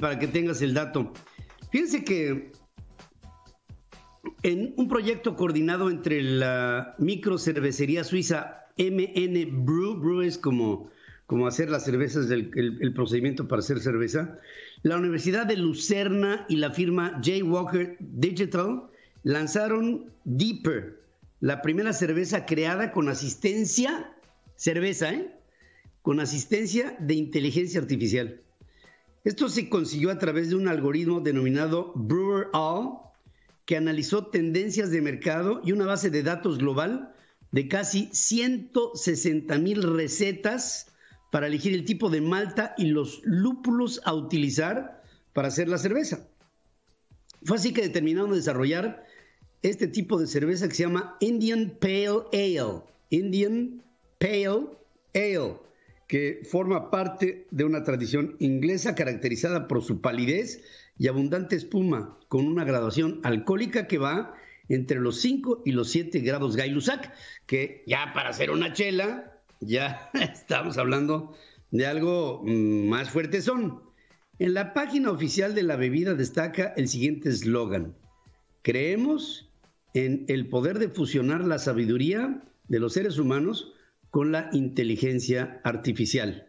para que tengas el dato. Fíjense que en un proyecto coordinado entre la microcervecería suiza MN Brew, Brew es como, como hacer las cervezas, el, procedimiento para hacer cerveza, la Universidad de Lucerna y la firma J. Walker Digital lanzaron Deeper, la primera cerveza creada con asistencia, cerveza, ¿eh? Con asistencia de inteligencia artificial. Esto se consiguió a través de un algoritmo denominado Brewer All, que analizó tendencias de mercado y una base de datos global de casi 160 mil recetas para elegir el tipo de malta y los lúpulos a utilizar para hacer la cerveza. Fue así que determinaron desarrollar este tipo de cerveza que se llama Indian Pale Ale. Indian Pale Ale que forma parte de una tradición inglesa caracterizada por su palidez y abundante espuma, con una graduación alcohólica que va entre los 5 y los 7 grados gay que ya para hacer una chela, ya estamos hablando de algo mm, más fuerte son. En la página oficial de la bebida destaca el siguiente eslogan. Creemos en el poder de fusionar la sabiduría de los seres humanos con la inteligencia artificial.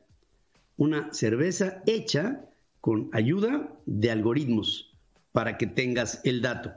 Una cerveza hecha con ayuda de algoritmos para que tengas el dato.